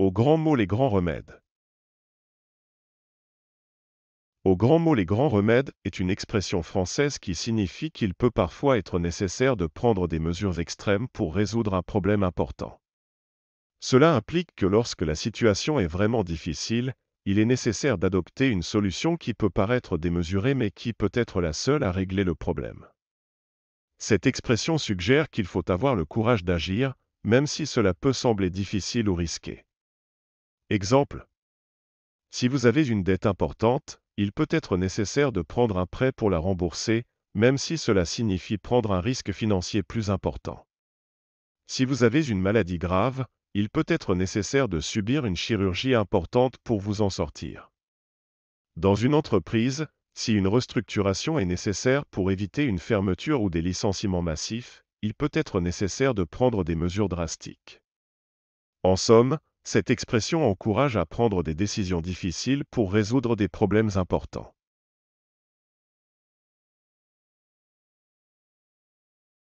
Au grands mot les grands remèdes. Au grand mot les grands remèdes est une expression française qui signifie qu'il peut parfois être nécessaire de prendre des mesures extrêmes pour résoudre un problème important. Cela implique que lorsque la situation est vraiment difficile, il est nécessaire d'adopter une solution qui peut paraître démesurée mais qui peut être la seule à régler le problème. Cette expression suggère qu'il faut avoir le courage d'agir, même si cela peut sembler difficile ou risqué. Exemple. Si vous avez une dette importante, il peut être nécessaire de prendre un prêt pour la rembourser, même si cela signifie prendre un risque financier plus important. Si vous avez une maladie grave, il peut être nécessaire de subir une chirurgie importante pour vous en sortir. Dans une entreprise, si une restructuration est nécessaire pour éviter une fermeture ou des licenciements massifs, il peut être nécessaire de prendre des mesures drastiques. En somme, cette expression encourage à prendre des décisions difficiles pour résoudre des problèmes importants.